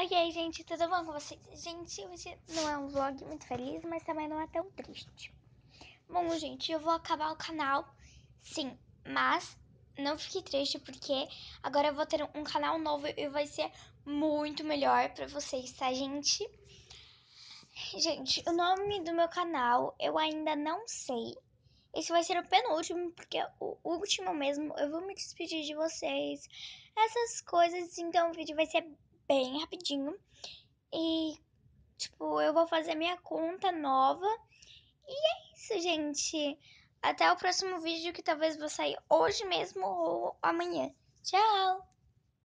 Oi, aí, gente, tudo bom com vocês? Gente, hoje não é um vlog muito feliz, mas também não é tão triste. Bom, gente, eu vou acabar o canal, sim, mas não fique triste porque agora eu vou ter um canal novo e vai ser muito melhor pra vocês, tá, gente? Gente, o nome do meu canal eu ainda não sei. Esse vai ser o penúltimo, porque o último mesmo eu vou me despedir de vocês. Essas coisas, então o vídeo vai ser bem rapidinho. E, tipo, eu vou fazer minha conta nova. E é isso, gente. Até o próximo vídeo que talvez vou sair hoje mesmo ou amanhã. Tchau!